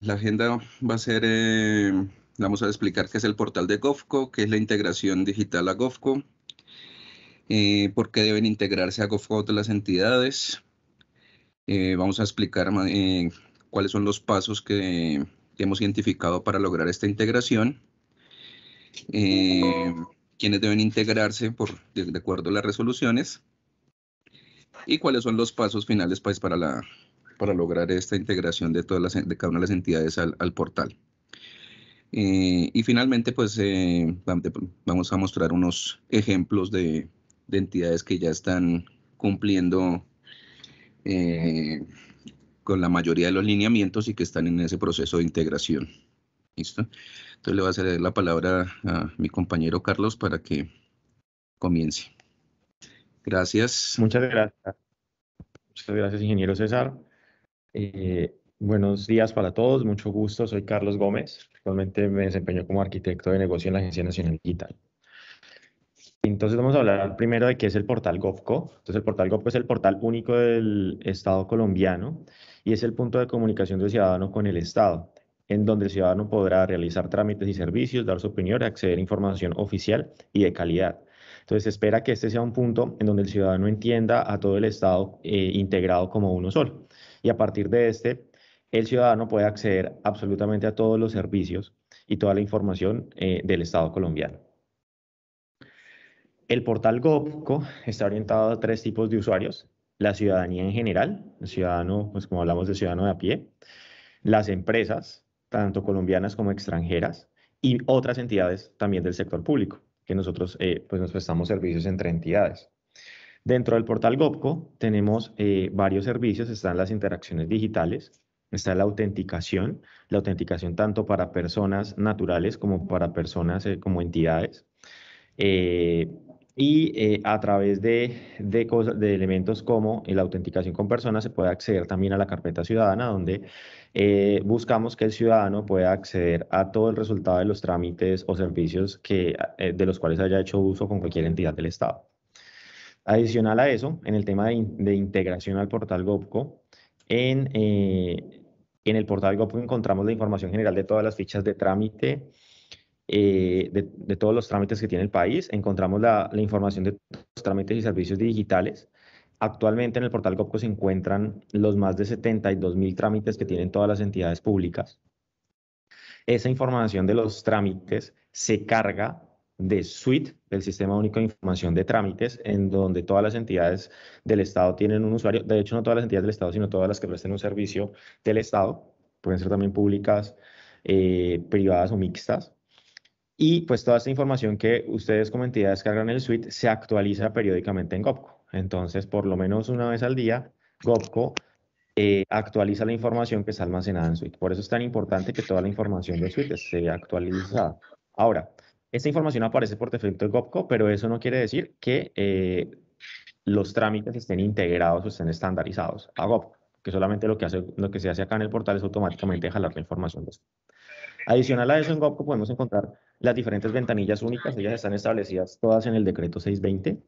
La agenda va a ser, eh, vamos a explicar qué es el portal de GovCo, qué es la integración digital a GovCo, eh, por qué deben integrarse a GovCo de las entidades. Eh, vamos a explicar cuáles son los pasos que, hemos identificado para lograr esta integración. quiénes deben integrarse por, de, acuerdo a las resoluciones y cuáles son los pasos finales pues, para la para lograr esta integración de, todas las, de cada una de las entidades al, portal. Eh, y finalmente, pues eh, vamos a mostrar unos ejemplos de, entidades que ya están cumpliendo eh, con la mayoría de los lineamientos y que están en ese proceso de integración. ¿Listo? Entonces le voy a ceder la palabra a mi compañero Carlos para que comience. Gracias. Muchas gracias. Muchas gracias, ingeniero César. Eh, buenos días para todos, mucho gusto, soy Carlos Gómez, actualmente me desempeño como arquitecto de negocio en la Agencia Nacional Digital. Entonces vamos a hablar primero de qué es el portal GovCo. Entonces el portal GovCo es el portal único del Estado colombiano y es el punto de comunicación del ciudadano con el Estado, en donde el ciudadano podrá realizar trámites y servicios, dar su opinión, acceder a información oficial y de calidad. Entonces se espera que este sea un punto en donde el ciudadano entienda a todo el Estado eh, integrado como uno solo y a partir de este, el ciudadano puede acceder absolutamente a todos los servicios y toda la información eh, del Estado colombiano. El portal GOPCO está orientado a tres tipos de usuarios. La ciudadanía en general, el ciudadano, pues como hablamos de ciudadano de a pie, las empresas, tanto colombianas como extranjeras, y otras entidades también del sector público, que nosotros eh, pues nos prestamos servicios entre entidades. Dentro del portal GOPCO tenemos eh, varios servicios, están las interacciones digitales, está la autenticación, la autenticación tanto para personas naturales como para personas eh, como entidades. Eh, y a través de, de, de, elementos como la autenticación con personas se puede acceder también a la carpeta ciudadana, donde buscamos que el ciudadano pueda acceder a todo el resultado de los trámites o servicios que, de los cuales haya hecho uso con cualquier entidad del Estado. Adicional a eso, en el tema de, integración al portal GOPCO, eh, en, el portal GOPCO encontramos la información general de todas las fichas de trámite, eh, de, todos los trámites que tiene el país. Encontramos la, información de los trámites y servicios digitales. Actualmente en el portal GOPCO se encuentran los más de 72 mil trámites que tienen todas las entidades públicas. Esa información de los trámites se carga de Suite, del Sistema Único de Información de Trámites, en donde todas las entidades del Estado tienen un usuario, de hecho no todas las entidades del Estado, sino todas las que presten un servicio del Estado, pueden ser también públicas, eh, privadas o mixtas. Y pues toda esta información que ustedes como entidades cargan en el suite se actualiza periódicamente en GOPCO. Entonces, por lo menos una vez al día, GOPCO eh, actualiza la información que está almacenada en suite. Por eso es tan importante que toda la información de suite esté actualizada. Ahora, esta información aparece por defecto en GOPCO, pero eso no quiere decir que eh, los trámites estén integrados o estén estandarizados a GOPCO, que solamente lo que, hace, lo que se hace acá en el portal es automáticamente jalar la información de Adicional a eso, en GOPCO podemos encontrar las diferentes ventanillas únicas, ellas están establecidas todas en el decreto 620,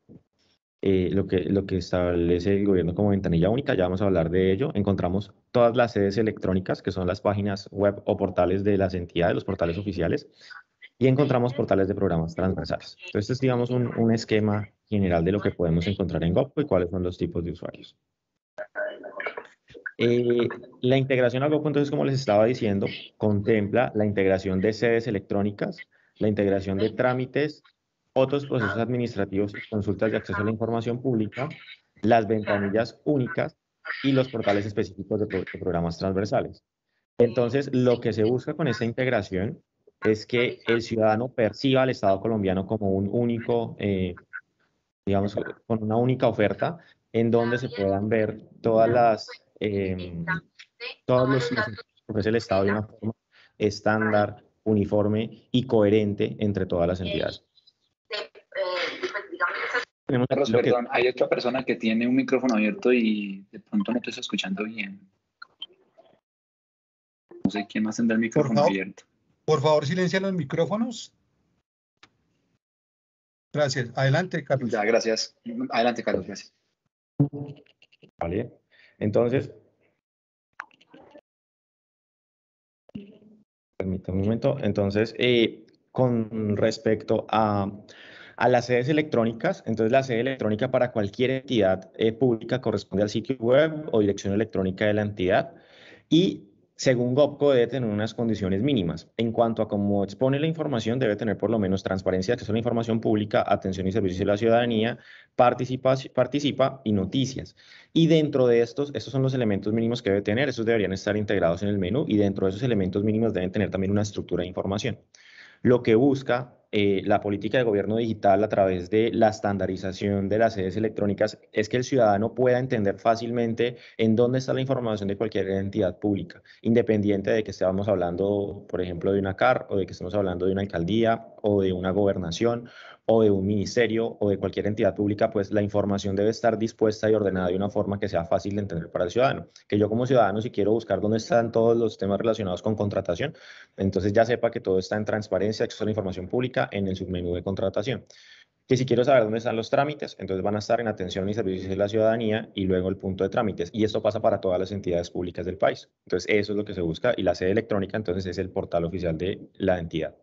eh, lo, que, lo que establece el gobierno como ventanilla única, ya vamos a hablar de ello. Encontramos todas las sedes electrónicas, que son las páginas web o portales de las entidades, los portales oficiales y encontramos portales de programas transversales. Entonces, este es, digamos, un, esquema general de lo que podemos encontrar en Gopo y cuáles son los tipos de usuarios. Eh, la integración a Gopo, entonces, como les estaba diciendo, contempla la integración de sedes electrónicas, la integración de trámites, otros procesos administrativos consultas de acceso a la información pública, las ventanillas únicas y los portales específicos de, programas transversales. Entonces, lo que se busca con esa integración es que el ciudadano perciba al Estado colombiano como un único, eh, digamos, con una única oferta, en donde se puedan ver todas las, em, todos los, porque que el Estado de una forma estándar, uniforme y coherente entre todas las entidades. perdón, hay otra persona que tiene un micrófono abierto y de pronto no te está escuchando bien. No sé quién más tendrá el micrófono abierto. Por favor, silencien los micrófonos. Gracias. Adelante, Carlos. Ya, gracias. Adelante, Carlos. Gracias. Vale. Entonces, permítame un momento. Entonces, eh, con respecto a, las sedes electrónicas, entonces la sede electrónica para cualquier entidad eh, pública corresponde al sitio web o dirección electrónica de la entidad. Y según GOPCO, debe tener unas condiciones mínimas. En cuanto a cómo expone la información, debe tener por lo menos transparencia, que a la información pública, atención y servicios de la ciudadanía, participa, participa y noticias. Y dentro de estos, estos son los elementos mínimos que debe tener, esos deberían estar integrados en el menú y dentro de esos elementos mínimos deben tener también una estructura de información. Lo que busca eh, la política de gobierno digital a través de la estandarización de las sedes electrónicas es que el ciudadano pueda entender fácilmente en dónde está la información de cualquier entidad pública, independiente de que estemos hablando, por ejemplo, de una CAR o de que estemos hablando de una alcaldía o de una gobernación o de un ministerio o de cualquier entidad pública, pues la información debe estar dispuesta y ordenada de una forma que sea fácil de entender para el ciudadano. Que yo como ciudadano, si quiero buscar dónde están todos los temas relacionados con contratación, entonces ya sepa que todo está en transparencia, acceso es la información pública en el submenú de contratación. Que si quiero saber dónde están los trámites, entonces van a estar en atención y servicios de la ciudadanía y luego el punto de trámites. Y esto pasa para todas las entidades públicas del país. Entonces eso es lo que se busca y la sede electrónica entonces es el portal oficial de la entidad.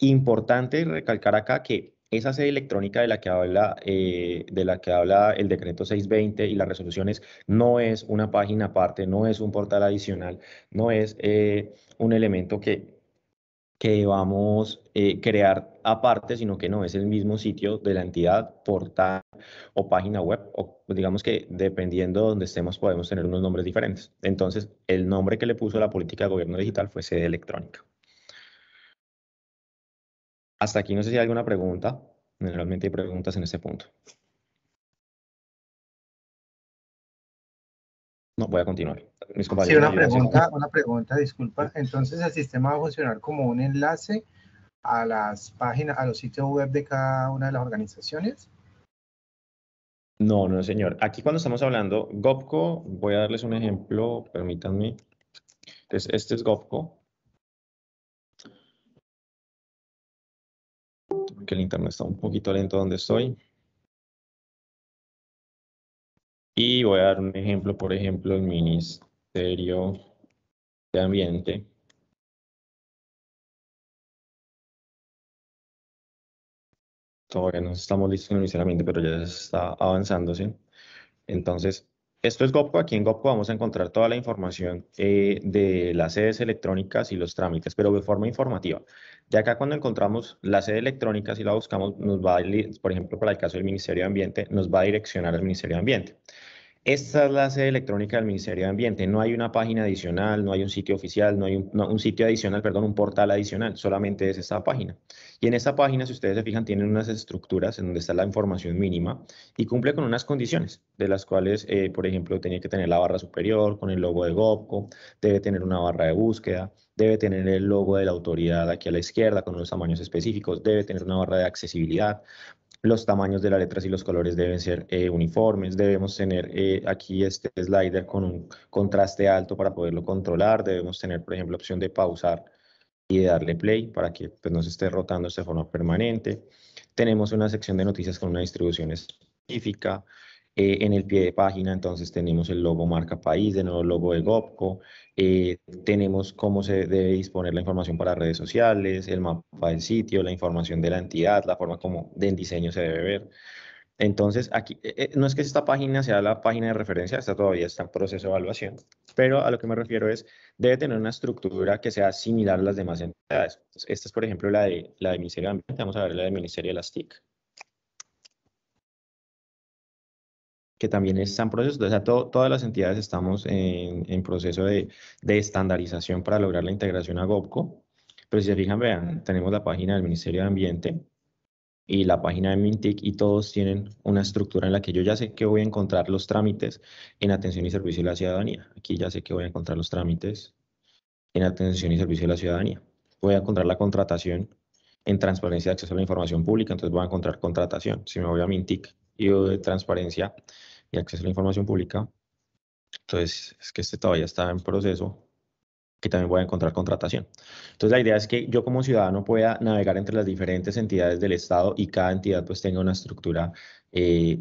Importante recalcar acá que esa sede electrónica de la que habla, eh, de la que habla el decreto 620 y las resoluciones no es una página aparte, no es un portal adicional, no es eh, un elemento que, que a eh, crear aparte, sino que no es el mismo sitio de la entidad, portal o página web, o digamos que dependiendo donde estemos podemos tener unos nombres diferentes. Entonces, el nombre que le puso la política de gobierno digital fue sede electrónica. Hasta aquí no sé si hay alguna pregunta. Generalmente hay preguntas en este punto. No, voy a continuar. sí, una pregunta, una pregunta, disculpa. Entonces, el sistema va a funcionar como un enlace a las páginas, a los sitios web de cada una de las organizaciones. No, no, señor. Aquí cuando estamos hablando, GOPCO, voy a darles un ejemplo, permítanme. Entonces, este es GOPCO. que el internet está un poquito lento donde estoy. Y voy a dar un ejemplo, por ejemplo, el Ministerio de Ambiente. Todavía no estamos listos en el Ministerio de Ambiente, pero ya está avanzando, ¿sí? Entonces, esto es GOPCO. Aquí en GOPCO vamos a encontrar toda la información eh, de las sedes electrónicas y los trámites, pero de forma informativa. Ya acá cuando encontramos la sede electrónica, si la buscamos, nos va, a, por ejemplo, para el caso del Ministerio de Ambiente, nos va a direccionar al Ministerio de Ambiente. Esta es la sede electrónica del Ministerio de Ambiente. No hay una página adicional, no hay un sitio oficial, no hay un, sitio adicional, perdón, un portal adicional. Solamente es esta página. Y en esta página, si ustedes se fijan, tienen unas estructuras en donde está la información mínima y cumple con unas condiciones, de las cuales, eh, por ejemplo, tiene que tener la barra superior con el logo de GOPCO, debe tener una barra de búsqueda, debe tener el logo de la autoridad aquí a la izquierda con unos tamaños específicos, debe tener una barra de accesibilidad, los tamaños de las letras y los colores deben ser eh, uniformes, debemos tener eh, aquí este slider con un contraste alto para poderlo controlar, debemos tener, por ejemplo, opción de pausar y de darle play para que pues, no se esté rotando de forma permanente. Tenemos una sección de noticias con una distribución específica, eh, en el pie de página, entonces tenemos el logo marca país, de nuevo el logo de GOPCO, eh, tenemos cómo se debe disponer la información para redes sociales, el mapa del sitio, la información de la entidad, la forma como del diseño se debe ver. Entonces, aquí eh, no es que esta página sea la página de referencia, esta todavía está en proceso de evaluación, pero a lo que me refiero es, debe tener una estructura que sea similar a las demás entidades. esta es, por ejemplo, la de, la de Ministerio de Ambiente, vamos a ver la de Ministerio de las TIC. que también están en proceso. O sea, todas las entidades estamos en, en proceso de, de, estandarización para lograr la integración a GOPCO. Pero si se fijan, vean, tenemos la página del Ministerio de Ambiente y la página de MINTIC y todos tienen una estructura en la que yo ya sé que voy a encontrar los trámites en atención y servicio a la ciudadanía. Aquí ya sé que voy a encontrar los trámites en atención y servicio a la ciudadanía. Voy a encontrar la contratación en transparencia de acceso a la información pública, entonces voy a encontrar contratación. Si me voy a MINTIC y de transparencia y acceso a la información pública. Entonces, es que este todavía está en proceso, que también voy a encontrar contratación. Entonces, la idea es que yo como ciudadano pueda navegar entre las diferentes entidades del Estado y cada entidad pues tenga una estructura eh,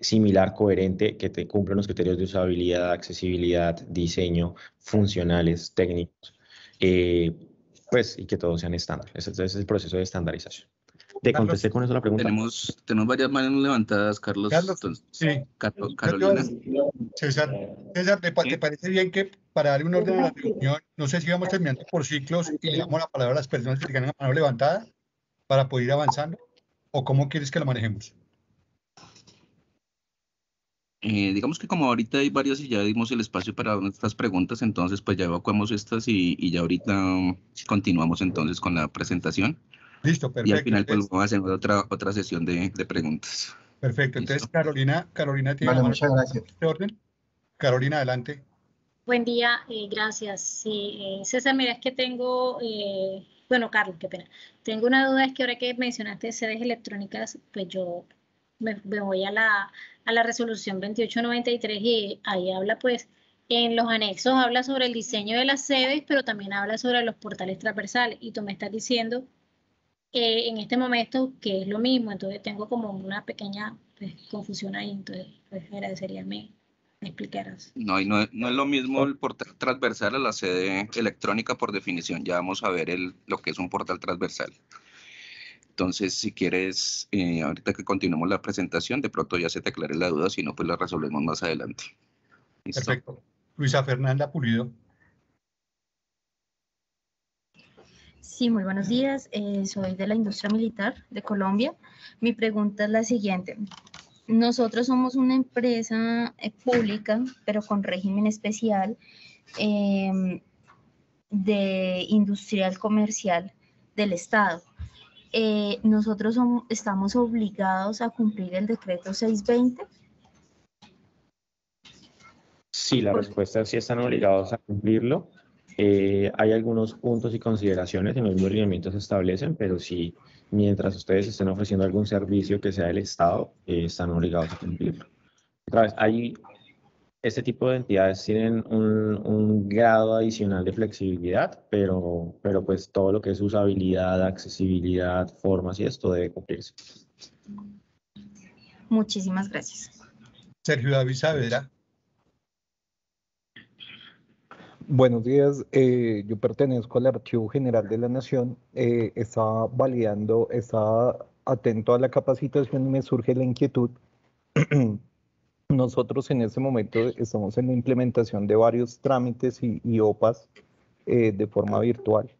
similar, coherente, que te cumpla los criterios de usabilidad, accesibilidad, diseño, funcionales, técnicos, eh, pues y que todos sean estándar. ese es el proceso de estandarización. Te contesté con eso la pregunta. Tenemos, tenemos varias manos levantadas, Carlos. Carlos, sí. Carolina. César, ¿te, parece bien que para darle un orden a la reunión, no sé si vamos terminando por ciclos y le damos la palabra a las personas que tengan la mano levantada para poder ir avanzando? ¿O cómo quieres que lo manejemos? Eh, digamos que como ahorita hay varias y ya dimos el espacio para estas preguntas, entonces pues ya evacuamos estas y, y ya ahorita mm, continuamos entonces con la presentación. Listo, perfecto. Y al final pues vamos a hacer otra, otra sesión de, de preguntas. Perfecto, entonces Carolina, Carolina tiene vale, muchas gracias. orden. Carolina, adelante. Buen día, eh, gracias. Sí, eh, César, mira, es que tengo, eh, bueno, Carlos, qué pena. Tengo una duda, es que ahora que mencionaste sedes electrónicas, pues yo me, voy a la, a la resolución 2893 y ahí habla pues en los anexos habla sobre el diseño de las sedes, pero también habla sobre los portales transversales. Y tú me estás diciendo en este momento, que es lo mismo, entonces tengo como una pequeña pues, confusión ahí, entonces pues, agradecería que me explicaras. No, no, es lo mismo el portal transversal a la sede electrónica por definición, ya vamos a ver lo que es un portal transversal. Entonces, si quieres, eh, ahorita que continuemos la presentación, de pronto ya se te aclare la duda, si no, pues la resolvemos más adelante. Perfecto. Luisa Fernanda Pulido. Sí, muy buenos días. Eh, soy de la industria militar de Colombia. Mi pregunta es la siguiente. Nosotros somos una empresa eh, pública, pero con régimen especial em, de industrial comercial del Estado. Eh, nosotros estamos obligados a cumplir el decreto 620. Sí, la respuesta es sí están obligados a cumplirlo eh, hay algunos puntos y consideraciones en los mismos se establecen, pero si mientras ustedes estén ofreciendo algún servicio que sea del Estado, eh, están obligados a cumplirlo. Otra vez, este tipo de entidades tienen un, grado adicional de flexibilidad, pero, pero pues todo lo que es usabilidad, accesibilidad, formas y esto debe cumplirse. Muchísimas gracias. Sergio David Saavedra Buenos días, eh, yo pertenezco al Archivo General de la Nación, eh, estaba validando, estaba atento a la capacitación y me surge la inquietud. Nosotros en este momento estamos en la implementación de varios trámites y, OPAs eh, de forma virtual.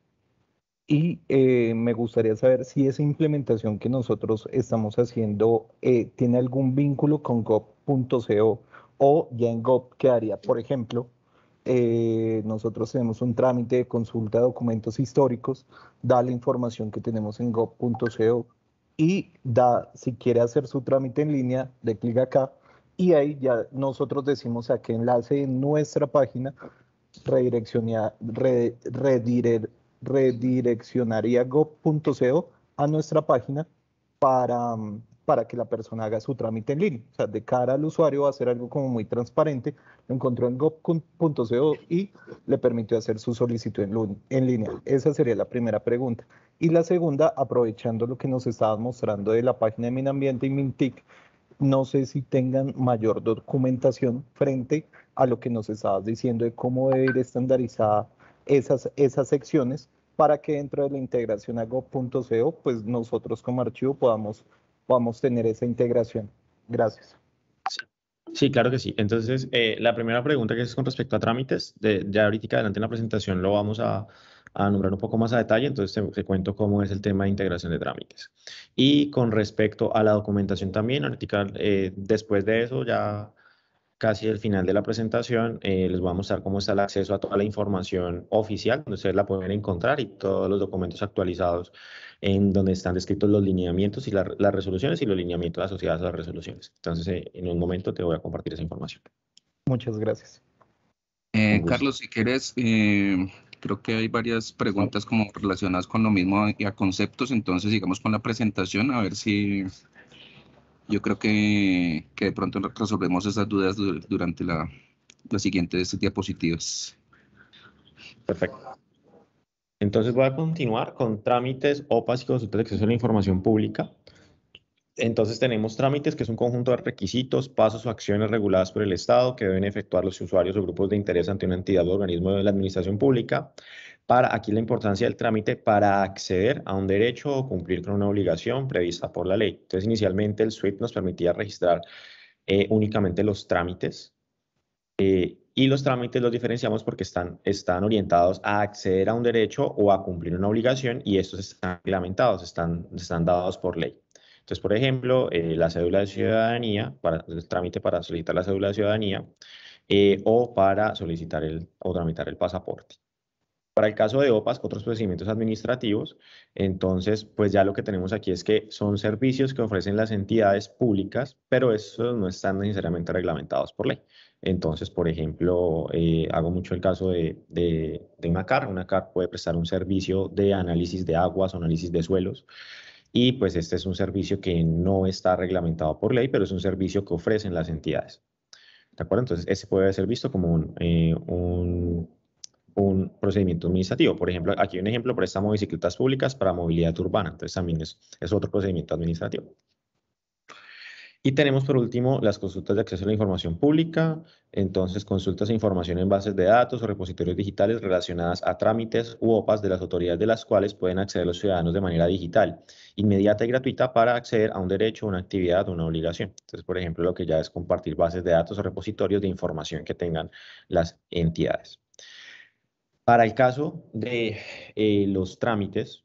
Y eh, me gustaría saber si esa implementación que nosotros estamos haciendo tiene algún vínculo con GOP.co o ya en gov haría, por ejemplo, eh, nosotros tenemos un trámite de consulta de documentos históricos, da la información que tenemos en gov.co y da, si quiere hacer su trámite en línea, le clic acá y ahí ya nosotros decimos a qué enlace en nuestra página redireccionaría gov.co a nuestra página para, mm, para que la persona haga su trámite en línea. O sea, de cara al usuario va a ser algo como muy transparente. Lo encontró en gov.co y le permitió hacer su solicitud en, en línea. Esa sería la primera pregunta. Y la segunda, aprovechando lo que nos estabas mostrando de la página de Minambiente y Mintic, no sé si tengan mayor documentación frente a lo que nos estabas diciendo de cómo debe ir estandarizada esas, esas secciones para que dentro de la integración a gov.co, pues nosotros como archivo podamos podamos tener esa integración. Gracias. Sí, claro que sí. Entonces, eh, la primera pregunta que es con respecto a trámites, de, ya ahorita adelante en la presentación lo vamos a, a nombrar un poco más a detalle, entonces te, cuento cómo es el tema de integración de trámites. Y con respecto a la documentación también, ahorita eh, después de eso ya casi al final de la presentación eh, les voy a mostrar cómo está el acceso a toda la información oficial, donde ustedes la pueden encontrar y todos los documentos actualizados en donde están descritos los lineamientos y las resoluciones y los lineamientos asociados a las resoluciones. Entonces, eh, en un momento te voy a compartir esa información. Muchas gracias. Eh, Carlos, si quieres, creo que hay varias preguntas como relacionadas con lo mismo y a conceptos, entonces sigamos con la presentación a ver si yo creo que, de pronto resolvemos esas dudas durante la, las siguientes diapositivas. Perfecto. Entonces voy a continuar con trámites, OPAs y consultas de acceso a la información pública. Entonces tenemos trámites que es un conjunto de requisitos, pasos o acciones reguladas por el Estado que deben efectuar los usuarios o grupos de interés ante una entidad o organismo de la administración pública para aquí la importancia del trámite para acceder a un derecho o cumplir con una obligación prevista por la ley. Entonces, inicialmente el SWIFT nos permitía registrar eh, únicamente los trámites eh, y los trámites los diferenciamos porque están, están orientados a acceder a un derecho o a cumplir una obligación y estos están reglamentados, están, están dados por ley. Entonces, por ejemplo, eh, la cédula de ciudadanía, para, el trámite para solicitar la cédula de ciudadanía o para solicitar el, o tramitar el pasaporte. Para el caso de OPAS, otros procedimientos administrativos, entonces, pues ya lo que tenemos aquí es que son servicios que ofrecen las entidades públicas, pero esos no están necesariamente reglamentados por ley. Entonces, por ejemplo, eh, hago mucho el caso de, de, una CAR. Una CAR puede prestar un servicio de análisis de aguas o análisis de suelos. Y pues este es un servicio que no está reglamentado por ley, pero es un servicio que ofrecen las entidades. ¿De acuerdo? Entonces, ese puede ser visto como un eh, un procedimiento administrativo. Por ejemplo, aquí hay un ejemplo, préstamo de bicicletas públicas para movilidad urbana. Entonces también es, otro procedimiento administrativo. Y tenemos por último las consultas de acceso a la información pública, entonces consultas e información en bases de datos o repositorios digitales relacionadas a trámites u OPAs de las autoridades de las cuales pueden acceder los ciudadanos de manera digital, inmediata y gratuita para acceder a un derecho, una actividad o una obligación. Entonces, por ejemplo, lo que ya es compartir bases de datos o repositorios de información que tengan las entidades. Para el caso de eh, los trámites,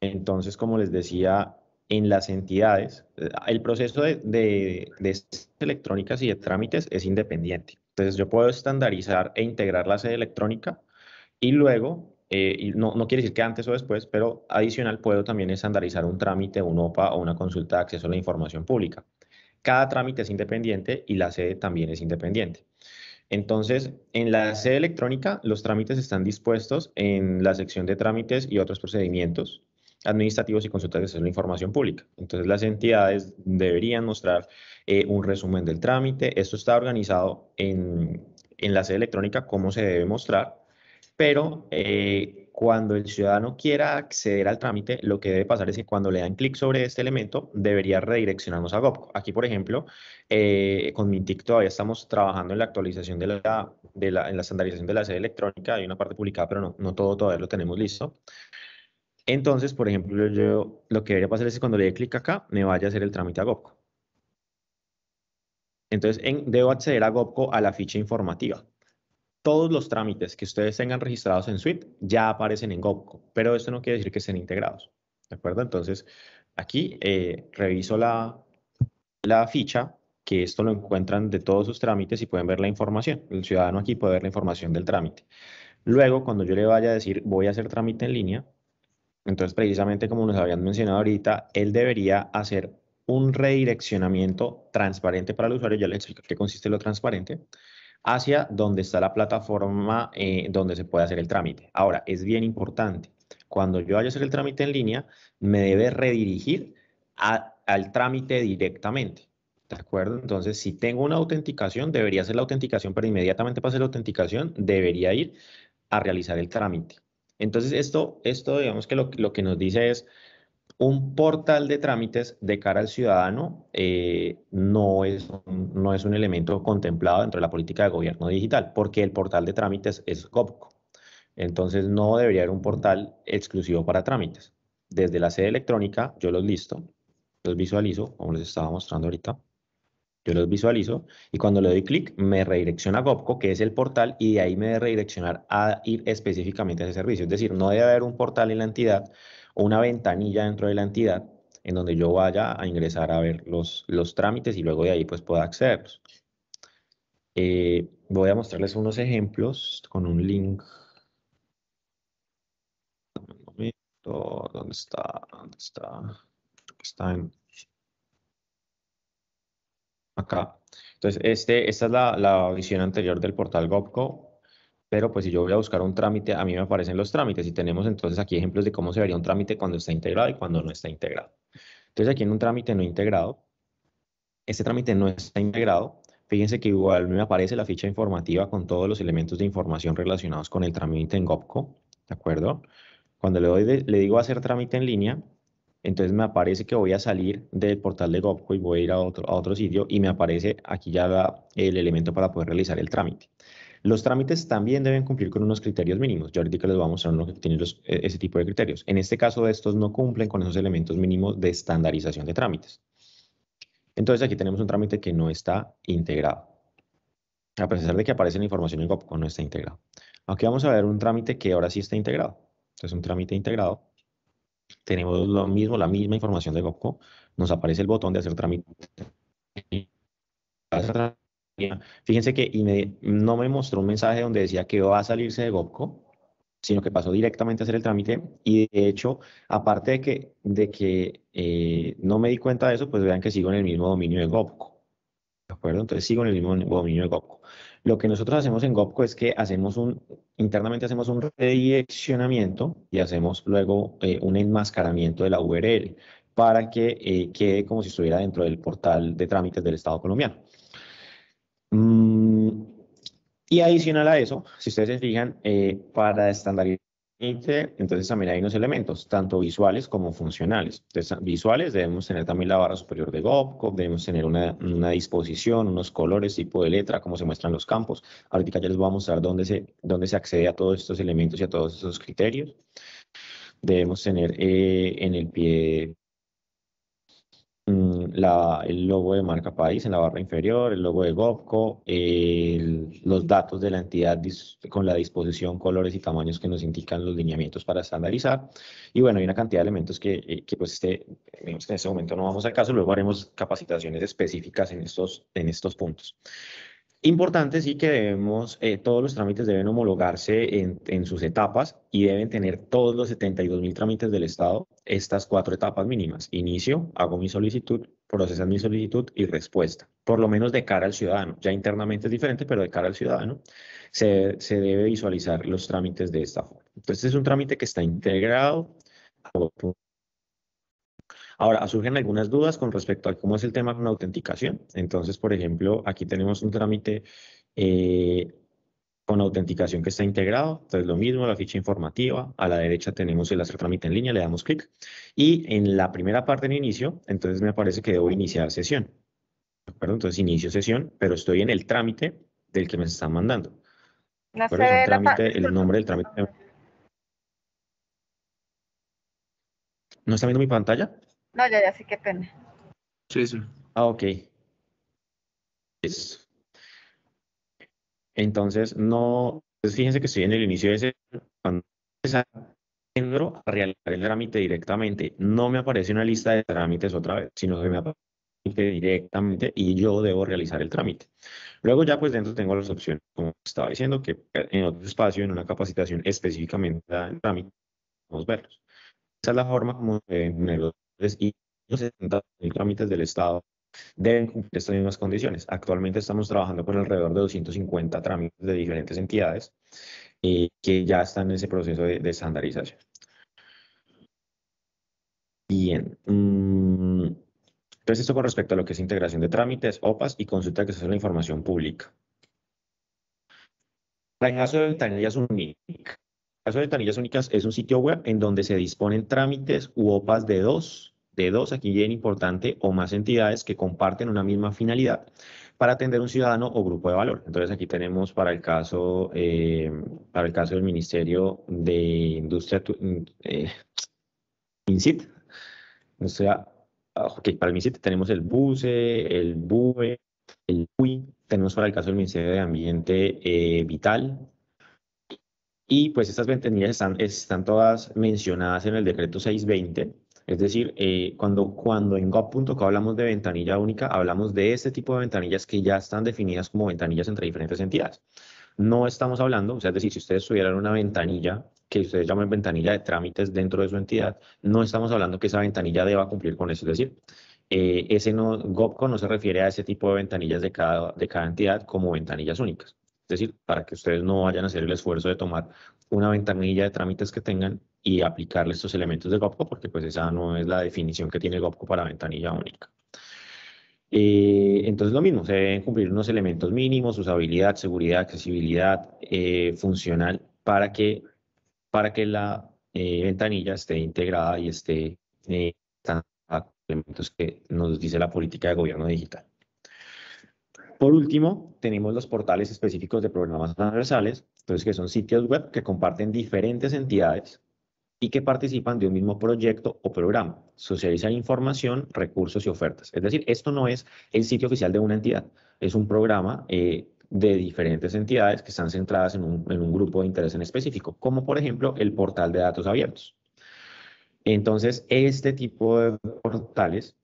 entonces, como les decía, en las entidades, eh, el proceso de, de, electrónicas y de trámites es independiente. Entonces, yo puedo estandarizar e integrar la sede electrónica y luego, eh, no, no, quiere decir que antes o después, pero adicional puedo también estandarizar un trámite, un OPA o una consulta de acceso a la información pública. Cada trámite es independiente y la sede también es independiente. Entonces, en la sede electrónica, los trámites están dispuestos en la sección de trámites y otros procedimientos administrativos y consultas de la información pública. Entonces, las entidades deberían mostrar eh, un resumen del trámite. Esto está organizado en, la sede electrónica, como se debe mostrar, pero eh, cuando el ciudadano quiera acceder al trámite, lo que debe pasar es que cuando le dan clic sobre este elemento, debería redireccionarnos a GOPCO. Aquí, por ejemplo, eh, con Mintic todavía estamos trabajando en la actualización de la, de en la estandarización de la sede electrónica. Hay una parte publicada, pero no, no todo todavía lo tenemos listo. Entonces, por ejemplo, yo lo que debería pasar es que cuando le dé clic acá, me vaya a hacer el trámite a GOPCO. Entonces, debo acceder a GOPCO a la ficha informativa todos los trámites que ustedes tengan registrados en Suite ya aparecen en gopco pero esto no quiere decir que estén integrados. ¿De acuerdo? Entonces, aquí eh, reviso la, la ficha, que esto lo encuentran de todos sus trámites y pueden ver la información. El ciudadano aquí puede ver la información del trámite. Luego, cuando yo le vaya a decir voy a hacer trámite en línea, entonces precisamente como nos habían mencionado ahorita, él debería hacer un redireccionamiento transparente para el usuario. Ya les explico qué consiste lo transparente hacia donde está la plataforma eh, donde se puede hacer el trámite. Ahora, es bien importante, cuando yo vaya a hacer el trámite en línea, me debe redirigir al trámite directamente. ¿De acuerdo? Entonces, si tengo una autenticación, debería hacer la autenticación, pero inmediatamente para hacer la autenticación, debería ir a realizar el trámite. Entonces, esto, esto digamos que lo, lo que nos dice es, un portal de trámites de cara al ciudadano eh, no, es un, no es un elemento contemplado dentro de la política de gobierno digital, porque el portal de trámites es Copco Entonces no debería haber un portal exclusivo para trámites. Desde la sede electrónica yo los listo, los visualizo, como les estaba mostrando ahorita. Yo los visualizo y cuando le doy clic me redirecciona a GOPCO, que es el portal, y de ahí me debe redireccionar a ir específicamente a ese servicio. Es decir, no debe haber un portal en la entidad una ventanilla dentro de la entidad en donde yo vaya a ingresar a ver los, trámites y luego de ahí pues pueda acceder. Eh, voy a mostrarles unos ejemplos con un link. Un momento, ¿dónde está? ¿Dónde está? Está en... Acá. Entonces, este, esta es la, visión anterior del portal Gopco pero pues si yo voy a buscar un trámite, a mí me aparecen los trámites y tenemos entonces aquí ejemplos de cómo se vería un trámite cuando está integrado y cuando no está integrado. Entonces aquí en un trámite no integrado, este trámite no está integrado, fíjense que igual me aparece la ficha informativa con todos los elementos de información relacionados con el trámite en GOPCO, ¿de acuerdo? Cuando le, doy le digo hacer trámite en línea, entonces me aparece que voy a salir del portal de GOPCO y voy a ir a otro, sitio y me aparece aquí ya el elemento para poder realizar el trámite. Los trámites también deben cumplir con unos criterios mínimos. Yo ahorita les voy a mostrar uno que tiene e, ese tipo de criterios. En este caso, estos no cumplen con esos elementos mínimos de estandarización de trámites. Entonces, aquí tenemos un trámite que no está integrado. A pesar de que aparece la información en GOPCO, no está integrado. Aquí vamos a ver un trámite que ahora sí está integrado. Entonces, un trámite integrado. Tenemos lo mismo, la misma información de GOPCO. Nos aparece el botón de hacer trámite Fíjense que no me mostró un mensaje donde decía que va a salirse de GOPCO, sino que pasó directamente a hacer el trámite. Y de hecho, aparte de que, de que eh, no me di cuenta de eso, pues vean que sigo en el mismo dominio de GOPCO. ¿De acuerdo? Entonces sigo en el mismo dominio de GOPCO. Lo que nosotros hacemos en GOPCO es que hacemos un, internamente hacemos un redireccionamiento y hacemos luego eh, un enmascaramiento de la URL para que eh, quede como si estuviera dentro del portal de trámites del Estado colombiano. Mm, y adicional a eso, si ustedes se fijan, eh, para estandarizar, entonces también hay unos elementos, tanto visuales como funcionales. Entonces, visuales debemos tener también la barra superior de GOPCO, debemos tener una, disposición, unos colores, tipo de letra, como se muestran los campos. Ahorita ya les voy a mostrar dónde se, dónde se accede a todos estos elementos y a todos esos criterios. Debemos tener eh, en el pie el logo de marca país en la barra inferior, el logo de GOPCO, los datos de la entidad con la disposición, colores y tamaños que nos indican los lineamientos para estandarizar. Y bueno, hay una cantidad de elementos que, eh, que pues este, en este momento no vamos al caso, luego haremos capacitaciones específicas en estos, en estos puntos. Importante sí que debemos, eh, todos los trámites deben homologarse en, en, sus etapas y deben tener todos los 72 mil trámites del Estado estas cuatro etapas mínimas. Inicio, hago mi solicitud, procesar mi solicitud y respuesta, por lo menos de cara al ciudadano. Ya internamente es diferente, pero de cara al ciudadano se, se debe visualizar los trámites de esta forma. Entonces es un trámite que está integrado. Ahora, surgen algunas dudas con respecto a cómo es el tema con autenticación. Entonces, por ejemplo, aquí tenemos un trámite eh, con autenticación que está integrado. Entonces, lo mismo, la ficha informativa. A la derecha tenemos el hacer trámite en línea, le damos clic. Y en la primera parte del inicio, entonces me aparece que debo iniciar sesión. Perdón, entonces inicio sesión, pero estoy en el trámite del que me están mandando. No el, nombre del trámite. ¿No está viendo mi pantalla? No, ya, ya, sí, que pena. Sí, sí. Ah, ok. Entonces, no, pues fíjense que estoy en el inicio de ese, cuando entro a realizar el trámite directamente, no me aparece una lista de trámites otra vez, sino que me aparece directamente y yo debo realizar el trámite. Luego ya pues dentro tengo las opciones, como estaba diciendo, que en otro espacio, en una capacitación específicamente en trámite, podemos verlos. Esa es la forma como en los y los trámites del Estado deben cumplir estas mismas condiciones. Actualmente estamos trabajando con alrededor de 250 trámites de diferentes entidades eh, que ya están en ese proceso de, de estandarización. Bien. Mm, entonces, esto con respecto a lo que es integración de trámites, OPAS y consulta que se hace la información pública. En el caso de caso de ventanillas únicas es un sitio web en donde se disponen trámites u OPAS de dos de dos, aquí bien importante, o más entidades que comparten una misma finalidad para atender un ciudadano o grupo de valor. Entonces aquí tenemos para el caso, eh, para el caso del Ministerio de Industria, mm, eh, INSIT, o sea, para el tenemos el BUSE, el BUE, el UI tenemos para el caso del Ministerio de Ambiente eh, Vital, y pues estas ventanillas están, están todas mencionadas en el decreto 620, es decir, eh, cuando, en GOP.co hablamos de ventanilla única, hablamos de este tipo de ventanillas que ya están definidas como ventanillas entre diferentes entidades. No estamos hablando, o sea, es decir, si ustedes tuvieran una ventanilla que ustedes llaman ventanilla de trámites dentro de su entidad, no estamos hablando que esa ventanilla deba cumplir con eso. Es decir, eh, ese no, GOPCO no se refiere a ese tipo de ventanillas de cada, de cada entidad como ventanillas únicas. Es decir, para que ustedes no vayan a hacer el esfuerzo de tomar una ventanilla de trámites que tengan y aplicarle estos elementos de GOPCO, porque pues esa no es la definición que tiene GOPCO para ventanilla única. Eh, entonces lo mismo, se deben cumplir unos elementos mínimos, usabilidad, seguridad, accesibilidad, eh, funcional, para que, para que la eh, ventanilla esté integrada y esté elementos que nos dice la política de gobierno digital. Por último, tenemos los portales específicos de programas transversales, entonces que son sitios web que comparten diferentes entidades y que participan de un mismo proyecto o programa. Socializar información, recursos y ofertas. Es decir, esto no es el sitio oficial de una entidad, es un programa eh, de diferentes entidades que están centradas en un, en un grupo de interés en específico, como por ejemplo el portal de datos abiertos. Entonces, este tipo de portales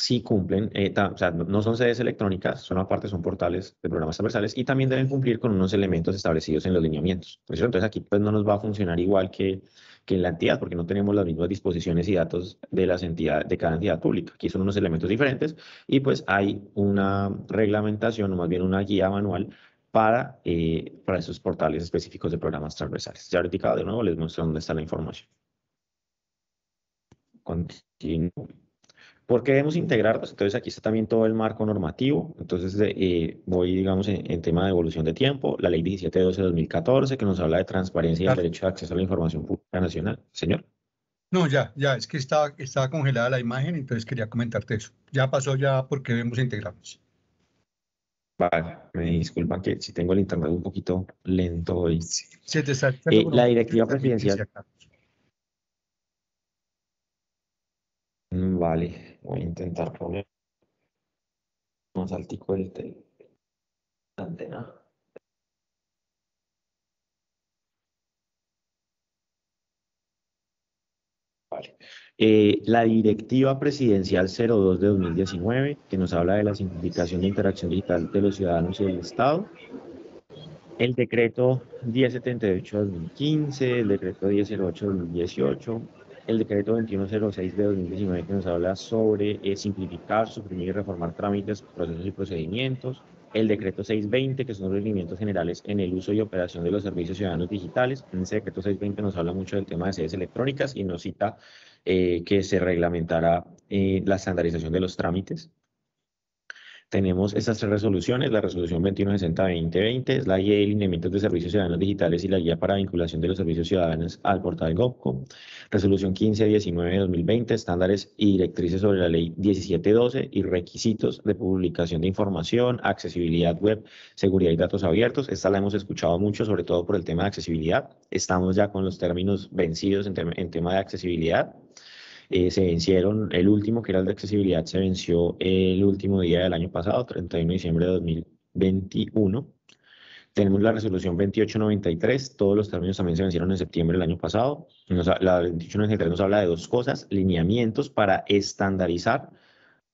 sí cumplen, eh, o sea, no son sedes electrónicas, son aparte, son portales de programas transversales y también deben cumplir con unos elementos establecidos en los lineamientos. Entonces aquí pues no nos va a funcionar igual que, que en la entidad porque no tenemos las mismas disposiciones y datos de, las entidades, de cada entidad pública. Aquí son unos elementos diferentes y pues hay una reglamentación o más bien una guía manual para, eh, para esos portales específicos de programas transversales. Ya ahorita de nuevo les muestro dónde está la información. Continúo. ¿Por qué debemos integrarnos? Entonces aquí está también todo el marco normativo. Entonces eh, eh, voy, digamos, en, tema de evolución de tiempo, la ley 1712 de 2014, que nos habla de transparencia y el derecho de acceso a la información pública nacional. Señor. No, ya, ya, es que estaba, congelada la imagen, entonces quería comentarte eso. Ya pasó ya porque debemos integrarnos. Vale, me disculpan que si tengo el internet un poquito lento hoy. Sí, eh, la directiva presidencial. Mm, vale, voy a intentar poner un saltico el la antena. Vale. Eh, la directiva presidencial 02 de 2019, que nos habla de la simplificación de interacción digital de los ciudadanos y del Estado. El decreto 1078 de 2015, el decreto 1008 de 2018, el decreto 2106 de 2019 que nos habla sobre eh, simplificar, suprimir y reformar trámites, procesos y procedimientos, el decreto 620 que son requerimientos generales en el uso y operación de los servicios ciudadanos digitales, en ese decreto 620 nos habla mucho del tema de sedes electrónicas y nos cita eh, que se reglamentará eh, la estandarización de los trámites, tenemos esas tres resoluciones, la resolución 2160-2020, es la guía de lineamientos de servicios ciudadanos digitales y la guía para vinculación de los servicios ciudadanos al portal GOPCO, resolución 1519-2020, estándares y directrices sobre la ley 1712 y requisitos de publicación de información, accesibilidad web, seguridad y datos abiertos. Esta la hemos escuchado mucho, sobre todo por el tema de accesibilidad. Estamos ya con los términos vencidos en tema de accesibilidad. Eh, se vencieron, el último que era el de accesibilidad se venció el último día del año pasado, 31 de diciembre de 2021. Tenemos la resolución 2893, todos los términos también se vencieron en septiembre del año pasado. la 2893 nos habla de dos cosas, lineamientos para estandarizar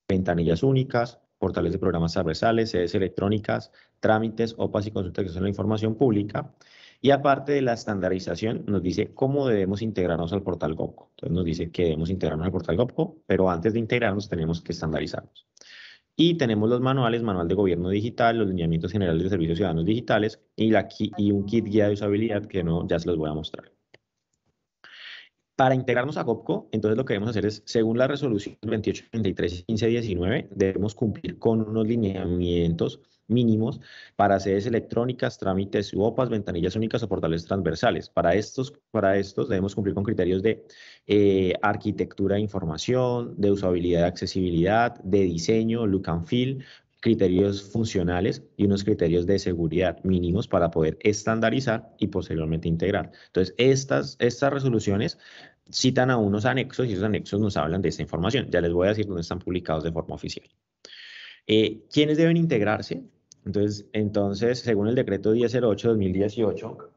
ventanillas únicas, portales de programas transversales, sedes electrónicas, trámites, OPAS y consultas que son la información pública. Y aparte de la estandarización, nos dice cómo debemos integrarnos al portal GOPCO. Entonces nos dice que debemos integrarnos al portal GOPCO, pero antes de integrarnos tenemos que estandarizarnos. Y tenemos los manuales, manual de gobierno digital, los lineamientos generales de servicios ciudadanos digitales y, la, y un kit guía de usabilidad que no, ya se los voy a mostrar. Para integrarnos a GOPCO, entonces lo que debemos hacer es, según la resolución 2833 debemos cumplir con unos lineamientos mínimos para sedes electrónicas, trámites OPAs, ventanillas únicas o portales transversales. Para estos, para estos debemos cumplir con criterios de eh, arquitectura de información, de usabilidad, de accesibilidad, de diseño, look and feel, criterios funcionales y unos criterios de seguridad mínimos para poder estandarizar y posteriormente integrar. Entonces, estas, estas resoluciones citan a unos anexos y esos anexos nos hablan de esta información. Ya les voy a decir dónde están publicados de forma oficial. Eh, ¿Quiénes deben integrarse? Entonces, entonces según el decreto 1008-2018,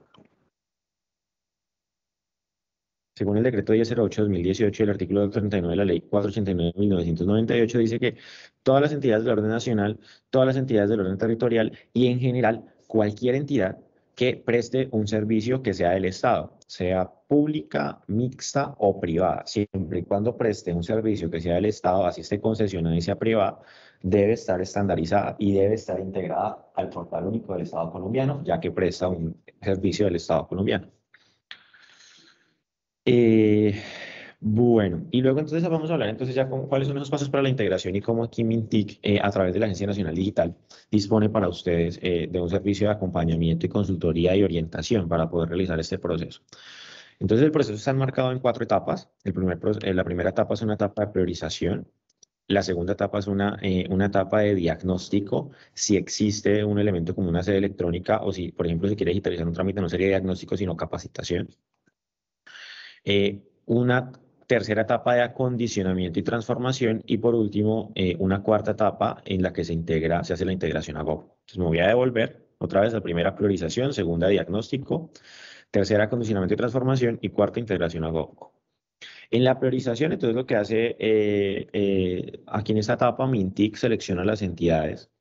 según el decreto 1008-2018, el artículo 39 de la ley 489-1998 dice que todas las entidades del orden nacional, todas las entidades del orden territorial y en general cualquier entidad que preste un servicio que sea del Estado, sea pública, mixta o privada, siempre y cuando preste un servicio que sea del Estado, así esté concesionada y sea privada, debe estar estandarizada y debe estar integrada al portal único del Estado colombiano, ya que presta un servicio del Estado colombiano. Eh, bueno, y luego entonces vamos a hablar entonces ya cuáles son esos pasos para la integración y cómo aquí Mintic, eh, a través de la Agencia Nacional Digital, dispone para ustedes eh, de un servicio de acompañamiento y consultoría y orientación para poder realizar este proceso. Entonces el proceso está enmarcado en cuatro etapas. El la primera etapa es una etapa de priorización, la segunda etapa es una, eh, una etapa de diagnóstico, si existe un elemento como una sede electrónica o si, por ejemplo, se quiere digitalizar un trámite, no sería diagnóstico, sino capacitación. Eh, una tercera etapa de acondicionamiento y transformación y por último, eh, una cuarta etapa en la que se integra, se hace la integración a Go. Entonces me voy a devolver otra vez la primera priorización, segunda diagnóstico, tercera acondicionamiento y transformación y cuarta integración a Go. En la priorización, entonces lo que hace eh, eh, aquí en esta etapa, Mintic selecciona las entidades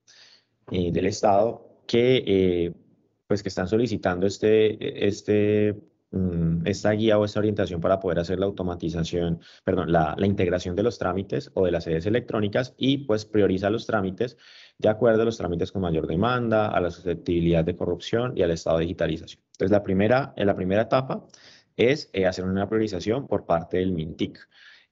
eh, del Estado que, pues, que están solicitando este, este, mm, esta guía o esta orientación para poder hacer la automatización, perdón, la, integración de los trámites o de las sedes electrónicas y pues prioriza los trámites de acuerdo a los trámites con mayor demanda, a la susceptibilidad de corrupción y al estado de digitalización. Entonces, la primera, en la primera etapa es eh, hacer una priorización por parte del MINTIC.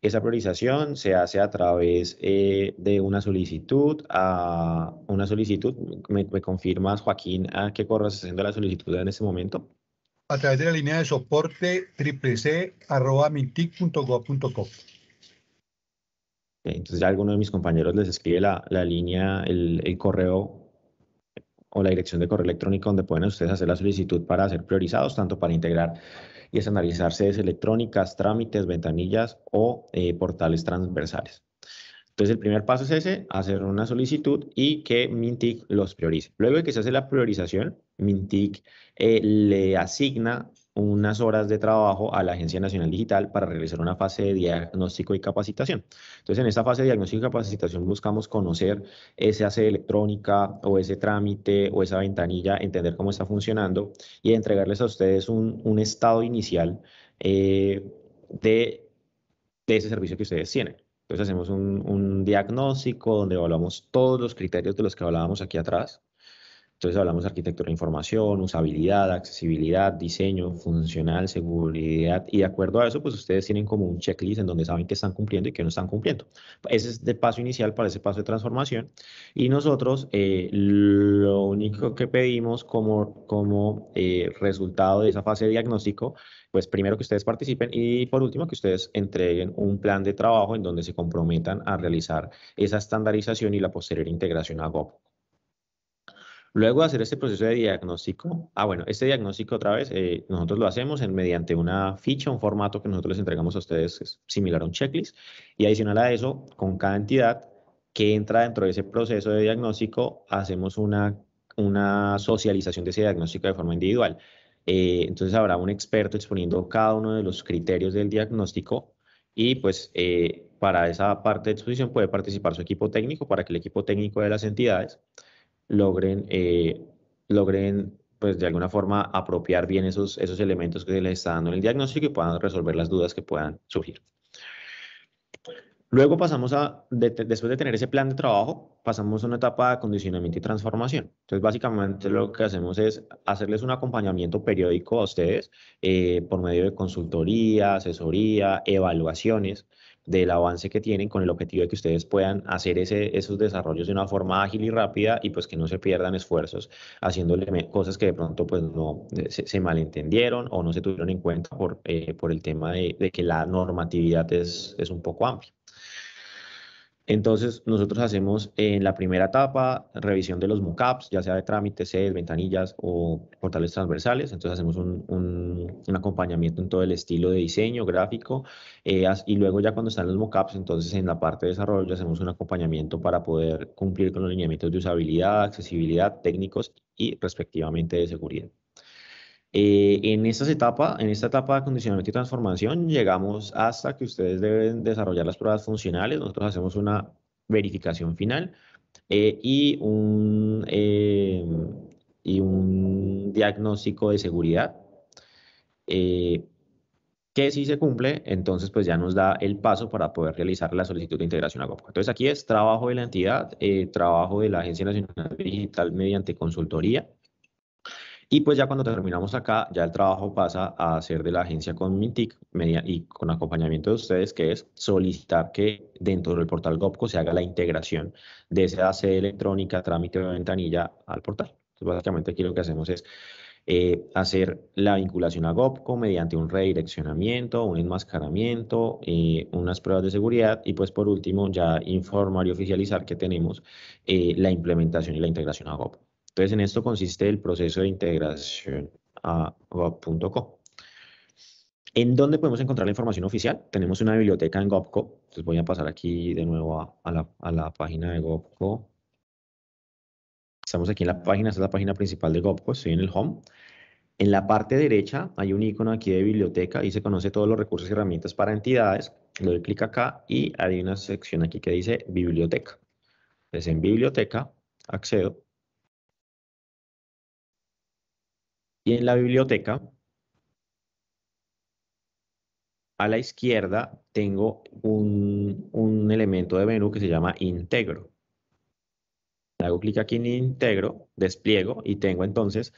Esa priorización se hace a través eh, de una solicitud a una solicitud. ¿Me, confirmas, Joaquín, a qué correo se haciendo la solicitud en este momento? A través de la línea de soporte mintic.gov.co Entonces ya alguno de mis compañeros les escribe la, línea, el, el, correo o la dirección de correo electrónico donde pueden ustedes hacer la solicitud para ser priorizados, tanto para integrar y es analizar sedes electrónicas, trámites, ventanillas o eh, portales transversales. Entonces, el primer paso es ese, hacer una solicitud y que Mintic los priorice. Luego de que se hace la priorización, Mintic eh, le asigna unas horas de trabajo a la Agencia Nacional Digital para realizar una fase de diagnóstico y capacitación. Entonces, en esta fase de diagnóstico y capacitación buscamos conocer ese sede electrónica o ese trámite o esa ventanilla, entender cómo está funcionando y entregarles a ustedes un, estado inicial eh, de, ese servicio que ustedes tienen. Entonces hacemos un, un diagnóstico donde evaluamos todos los criterios de los que hablábamos aquí atrás, entonces hablamos de arquitectura de información, usabilidad, accesibilidad, diseño funcional, seguridad y de acuerdo a eso, pues ustedes tienen como un checklist en donde saben que están cumpliendo y que no están cumpliendo. Ese es el paso inicial para ese paso de transformación y nosotros eh, lo único que pedimos como, como eh, resultado de esa fase de diagnóstico, pues primero que ustedes participen y por último que ustedes entreguen un plan de trabajo en donde se comprometan a realizar esa estandarización y la posterior integración a GOP. Luego de hacer este proceso de diagnóstico, ah, bueno, este diagnóstico otra vez, eh, nosotros lo hacemos en, mediante una ficha, un formato que nosotros les entregamos a ustedes, es similar a un checklist, y adicional a eso, con cada entidad que entra dentro de ese proceso de diagnóstico, hacemos una, una socialización de ese diagnóstico de forma individual. Eh, entonces habrá un experto exponiendo cada uno de los criterios del diagnóstico y pues eh, para esa parte de exposición puede participar su equipo técnico, para que el equipo técnico de las entidades logren, eh, logren pues de alguna forma apropiar bien esos, esos elementos que les está dando en el diagnóstico y puedan resolver las dudas que puedan surgir. Luego pasamos a, después de tener ese plan de trabajo, pasamos a una etapa de acondicionamiento y transformación. Entonces, básicamente lo que hacemos es hacerles un acompañamiento periódico a ustedes eh, por medio de consultoría, asesoría, evaluaciones, del avance que tienen con el objetivo de que ustedes puedan hacer ese, esos desarrollos de una forma ágil y rápida y pues que no se pierdan esfuerzos haciéndole cosas que de pronto pues no eh, se, malentendieron o no se tuvieron en cuenta por, eh, por el tema de, que la normatividad es, es un poco amplia. Entonces, nosotros hacemos en eh, la primera etapa revisión de los mockups, ya sea de trámites, sedes, ventanillas o portales transversales. Entonces, hacemos un, acompañamiento en todo el estilo de diseño gráfico. Eh, y luego, ya cuando están los mockups, entonces en la parte de desarrollo hacemos un acompañamiento para poder cumplir con los lineamientos de usabilidad, accesibilidad, técnicos y respectivamente de seguridad. Eh, en, etapa, en esta etapa de acondicionamiento y transformación llegamos hasta que ustedes deben desarrollar las pruebas funcionales, nosotros hacemos una verificación final eh, y, un, em, y un diagnóstico de seguridad eh, que si se cumple, entonces pues ya nos da el paso para poder realizar la solicitud de integración a GOPCO. Entonces aquí es trabajo de la entidad, trabajo de la Agencia Nacional Digital mediante consultoría, y pues ya cuando terminamos acá, ya el trabajo pasa a ser de la agencia con MinTIC y con acompañamiento de ustedes, que es solicitar que dentro del portal GOPCO se haga la integración de esa sede electrónica, trámite de ventanilla al portal. Entonces, básicamente aquí lo que hacemos es eh, hacer la vinculación a GOPCO mediante un redireccionamiento, un enmascaramiento, eh, unas pruebas de seguridad y pues por último ya informar y oficializar que tenemos eh, la implementación y la integración a GOPCO. Entonces, en esto consiste el proceso de integración a gov.co. ¿En dónde podemos encontrar la información oficial? Tenemos una biblioteca en GOP.co. Entonces voy a pasar aquí de nuevo a, la, página de GovCo. Estamos aquí en la página, esta es la página principal de GOP.co. estoy en el home. En la parte derecha hay un icono aquí de biblioteca y se conoce todos los recursos y herramientas para entidades. Le doy clic acá y hay una sección aquí que dice biblioteca. Entonces en biblioteca accedo Y en la biblioteca, a la izquierda, tengo un, elemento de menú que se llama integro. Hago clic aquí en integro, despliego y tengo entonces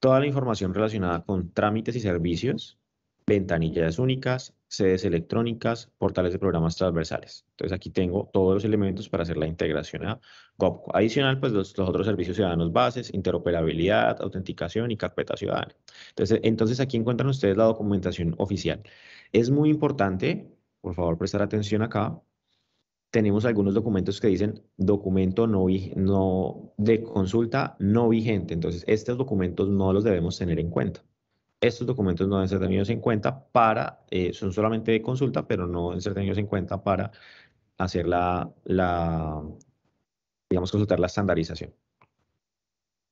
toda la información relacionada con trámites y servicios ventanillas únicas, sedes electrónicas, portales de programas transversales. Entonces aquí tengo todos los elementos para hacer la integración a GOPCO. Adicional, pues los, otros servicios ciudadanos bases, interoperabilidad, autenticación y carpeta ciudadana. Entonces, entonces aquí encuentran ustedes la documentación oficial. Es muy importante, por favor, prestar atención acá. Tenemos algunos documentos que dicen documento no, no de consulta no vigente. Entonces, estos documentos no los debemos tener en cuenta estos documentos no deben ser tenidos en cuenta para, eh, son solamente de consulta, pero no deben ser tenidos en cuenta para hacer la, digamos, consultar la estandarización.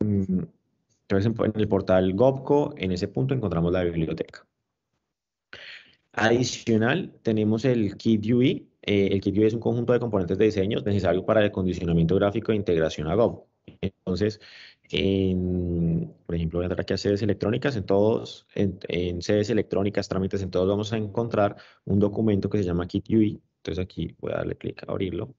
Entonces, en el portal GOBCO, en ese punto encontramos la biblioteca. Adicional, tenemos el Kit UI. Eh, el Kit UI es un conjunto de componentes de diseño necesario para el condicionamiento gráfico e integración a GOB. Entonces, en, por ejemplo, voy a entrar aquí a sedes electrónicas, en todos, en, sedes electrónicas, trámites, en todos vamos a encontrar un documento que se llama Kit UI. Entonces aquí voy a darle clic a abrirlo.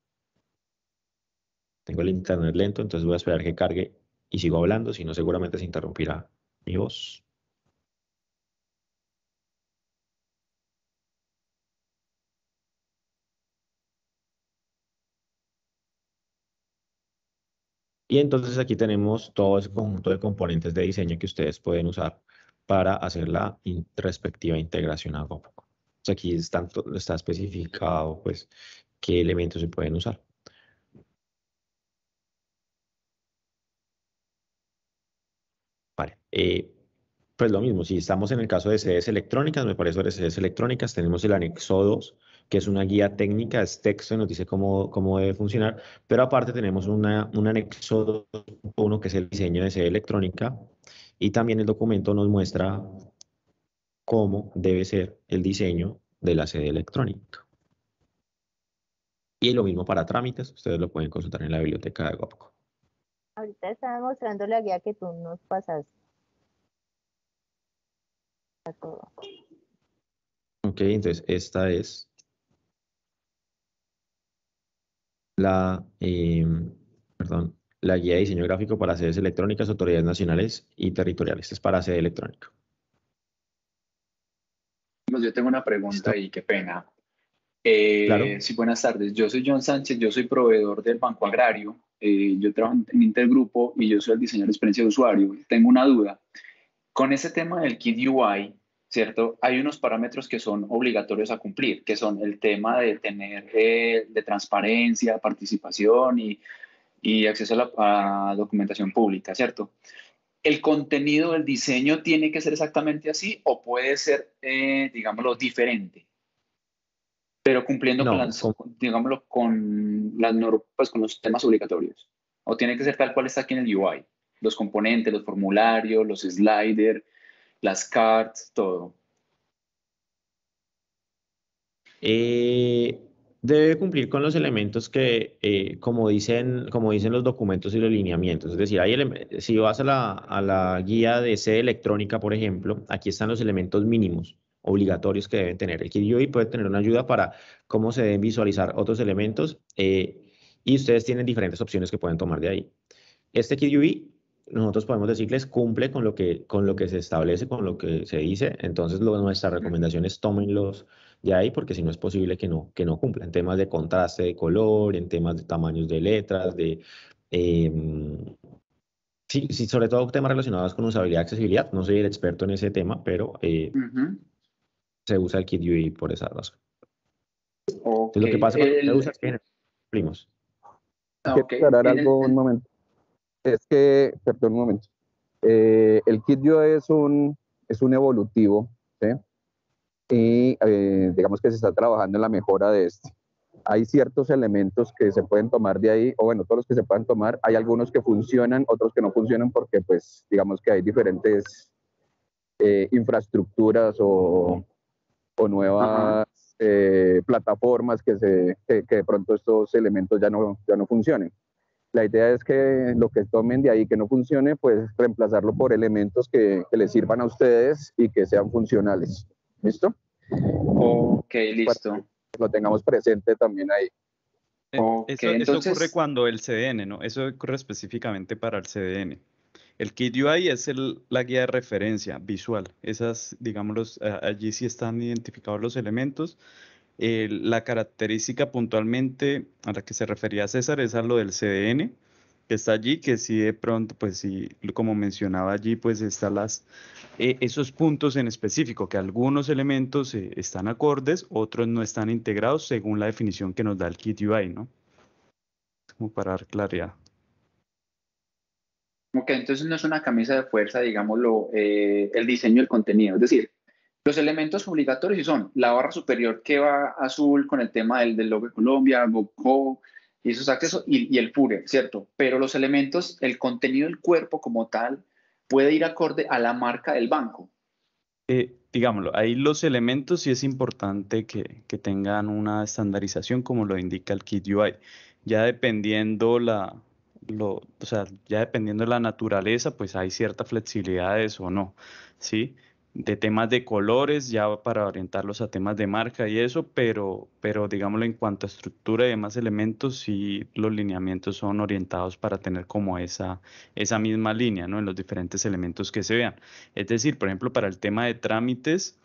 Tengo el internet lento, entonces voy a esperar que cargue y sigo hablando, si no seguramente se interrumpirá mi voz. Y entonces aquí tenemos todo ese conjunto de componentes de diseño que ustedes pueden usar para hacer la respectiva integración a Gopro. aquí está, especificado pues, qué elementos se pueden usar. Vale. Eh, pues lo mismo, si estamos en el caso de sedes electrónicas, me parece que sedes electrónicas, tenemos el anexo 2, que es una guía técnica, es texto, y nos dice cómo, cómo debe funcionar, pero aparte tenemos una, un anexo 1, que es el diseño de sede electrónica y también el documento nos muestra cómo debe ser el diseño de la sede electrónica. Y lo mismo para trámites, ustedes lo pueden consultar en la biblioteca de GOPCO. Ahorita estaba mostrando la guía que tú nos pasas. Ok, entonces esta es la, eh, perdón, la guía de diseño gráfico para sedes electrónicas, autoridades nacionales y territoriales. es para sede electrónica. Pues yo tengo una pregunta y qué pena. Eh, claro. Sí, buenas tardes. Yo soy John Sánchez, yo soy proveedor del Banco Agrario. Eh, yo trabajo en Intergrupo y yo soy el diseñador de experiencia de usuario. Tengo una duda. Con ese tema del Kid UI, ¿cierto? Hay unos parámetros que son obligatorios a cumplir, que son el tema de tener, eh, de transparencia, participación y, acceso a la documentación pública, ¿cierto? ¿El contenido del diseño tiene que ser exactamente así o puede ser, eh, digámoslo, diferente? Pero cumpliendo con, las, con pues, con los temas obligatorios. O tiene que ser tal cual está aquí en el UI. Los componentes, los formularios, los sliders, las cartas, todo. Eh, debe cumplir con los elementos que, eh, como, dicen, como dicen los documentos y los lineamientos. Es decir, si vas a la, guía de sede electrónica, por ejemplo, aquí están los elementos mínimos obligatorios que deben tener. El y puede tener una ayuda para cómo se deben visualizar otros elementos eh, y ustedes tienen diferentes opciones que pueden tomar de ahí. Este KDUI nosotros podemos decirles cumple con lo que, con lo que se establece, con lo que se dice. Entonces, nuestras recomendaciones tómenlos de ahí, porque si no es posible que no, que no cumpla. En temas de contraste de color, en temas de tamaños de letras, de. Em, sí, sobre todo temas relacionados con usabilidad y accesibilidad. No soy el experto en ese tema, pero eh, se usa el kit UI por esa razón. lo que pasa se aclarar algo un momento es que, perdón un momento, eh, el kit es un, es un evolutivo, Y eh, digamos que se está trabajando en la mejora de este. Hay ciertos elementos que se pueden tomar de ahí, o bueno, todos los que se puedan tomar, hay algunos que funcionan, otros que no funcionan porque pues digamos que hay diferentes eh, infraestructuras o, nuevas plataformas que, se, de pronto estos elementos ya no, ya no funcionen. La idea es que lo que tomen de ahí que no funcione, pues reemplazarlo por elementos que, que les sirvan a ustedes y que sean funcionales. ¿Listo? Ok, listo. que lo tengamos presente también ahí. Eh, eso, ocurre cuando el CDN, ¿no? Eso ocurre específicamente para el CDN. El Kit UI es la guía de referencia visual. Esas, digamos, allí sí están identificados los elementos eh, la característica puntualmente a la que se refería César es a lo del CDN, que está allí, que si de pronto, pues si, como mencionaba allí, pues están las, eh, esos puntos en específico, que algunos elementos eh, están acordes, otros no están integrados según la definición que nos da el kit UI, ¿no? Como para dar claridad. Ok, entonces no es una camisa de fuerza, digámoslo, el diseño del contenido. Es decir, los elementos obligatorios son la barra superior que va azul con el tema del, logo de Colombia, logo, y esos accesos, y, el FURE, ¿cierto? Pero los elementos, el contenido del cuerpo como tal, puede ir acorde a la marca del banco. Eh, digámoslo, ahí los elementos sí es importante que, tengan una estandarización como lo indica el Kit UI. Ya dependiendo la, o sea, ya dependiendo de la naturaleza, pues hay cierta flexibilidad o no, ¿sí? sí de temas de colores, ya para orientarlos a temas de marca y eso, pero, pero digámoslo en cuanto a estructura y demás elementos, sí los lineamientos son orientados para tener como esa, esa misma línea, ¿no? En los diferentes elementos que se vean. Es decir, por ejemplo, para el tema de trámites,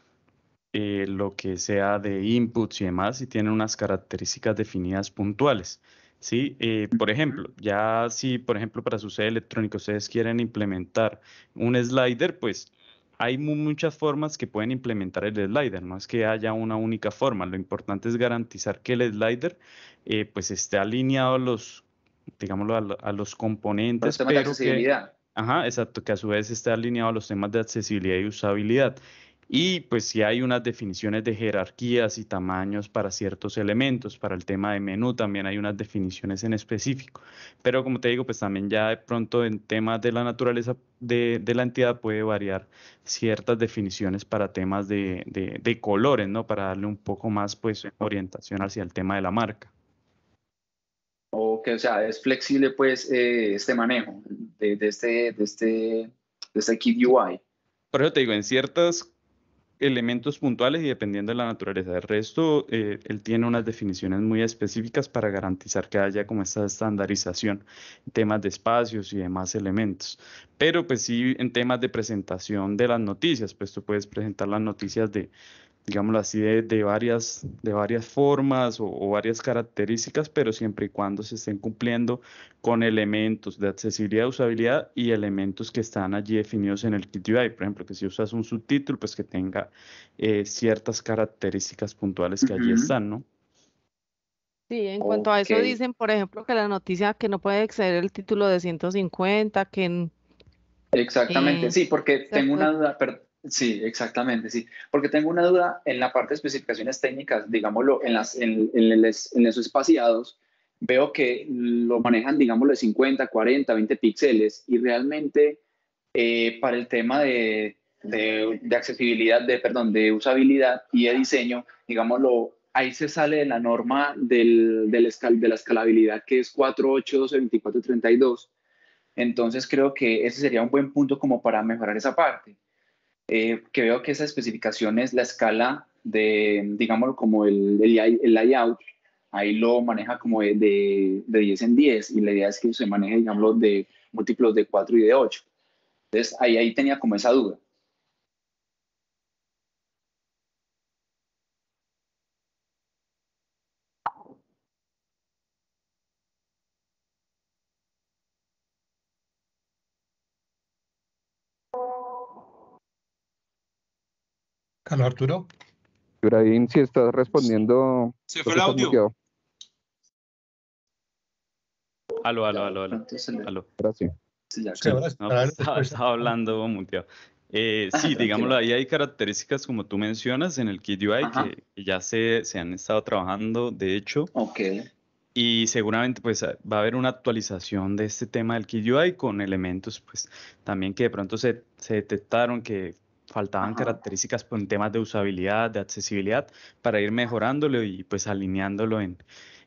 eh, lo que sea de inputs y demás, sí tienen unas características definidas puntuales. ¿sí? Eh, por ejemplo, ya si, por ejemplo, para su sede electrónica ustedes quieren implementar un slider, pues hay muchas formas que pueden implementar el slider, no es que haya una única forma, lo importante es garantizar que el slider eh, pues esté alineado a los, digámoslo, a, los componentes. de accesibilidad. Que, ajá, exacto, que a su vez esté alineado a los temas de accesibilidad y usabilidad. Y pues si hay unas definiciones de jerarquías y tamaños para ciertos elementos, para el tema de menú también hay unas definiciones en específico. Pero como te digo, pues también ya de pronto en temas de la naturaleza de, de la entidad puede variar ciertas definiciones para temas de, de, colores, ¿no? Para darle un poco más pues orientación hacia el tema de la marca. Ok, o sea, es flexible pues eh, este manejo de, este, de, este, de este kit UI. Por eso te digo, en ciertas elementos puntuales y dependiendo de la naturaleza. del resto, eh, él tiene unas definiciones muy específicas para garantizar que haya como esta estandarización, temas de espacios y demás elementos. Pero pues sí, en temas de presentación de las noticias, pues tú puedes presentar las noticias de digámoslo así, de, de, varias, de varias formas o, varias características, pero siempre y cuando se estén cumpliendo con elementos de accesibilidad, usabilidad y elementos que están allí definidos en el kit UI. Por ejemplo, que si usas un subtítulo, pues que tenga eh, ciertas características puntuales que allí están, ¿no? Sí, en cuanto a eso dicen, por ejemplo, que la noticia que no puede exceder el título de 150, que... Exactamente, eh, sí, porque tengo una Sí, exactamente, sí. Porque tengo una duda en la parte de especificaciones técnicas, digámoslo, en, las, en, esos espaciados, veo que lo manejan, digámoslo, de 50, 40, 20 píxeles y realmente eh, para el tema de, accesibilidad, de, perdón, de usabilidad y de diseño, digámoslo, ahí se sale de la norma del, de la escalabilidad que es 4, 8, 12, 24, 32. Entonces creo que ese sería un buen punto como para mejorar esa parte eh, que veo que esa especificación es la escala de, digamos, como el, el, layout, ahí lo maneja como de, 10 en 10 y la idea es que se maneje, digamos, de múltiplos de 4 y de 8. Entonces, ahí, ahí tenía como esa duda. Carlos Arturo. Ibrahim, si estás respondiendo. Se pues fue el audio. Aló, aló, aló, aló. Gracias. Sí, pues, estaba, hablando muteado. Eh, ah, sí, digámoslo, ahí hay características como tú mencionas en el Kid UI que ya se, se, han estado trabajando, de hecho. Ok. Y seguramente pues va a haber una actualización de este tema del Kid UI con elementos pues también que de pronto se, se detectaron que faltaban características pues, en temas de usabilidad, de accesibilidad, para ir mejorándolo y pues alineándolo en,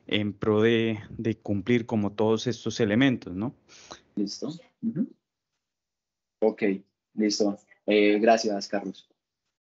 en pro de, de cumplir como todos estos elementos, ¿no? Listo. Ok, listo. Eh, gracias, Carlos.